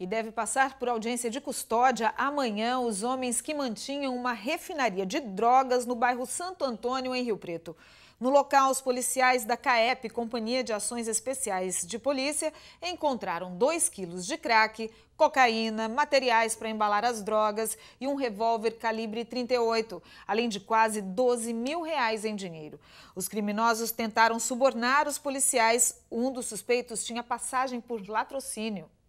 e deve passar por audiência de custódia amanhã os homens que mantinham uma refinaria de drogas no bairro Santo Antônio, em Rio Preto. No local, os policiais da CAEP, Companhia de Ações Especiais de Polícia, encontraram 2 quilos de crack, cocaína, materiais para embalar as drogas e um revólver calibre 38, além de quase 12 mil reais em dinheiro. Os criminosos tentaram subornar os policiais. Um dos suspeitos tinha passagem por latrocínio.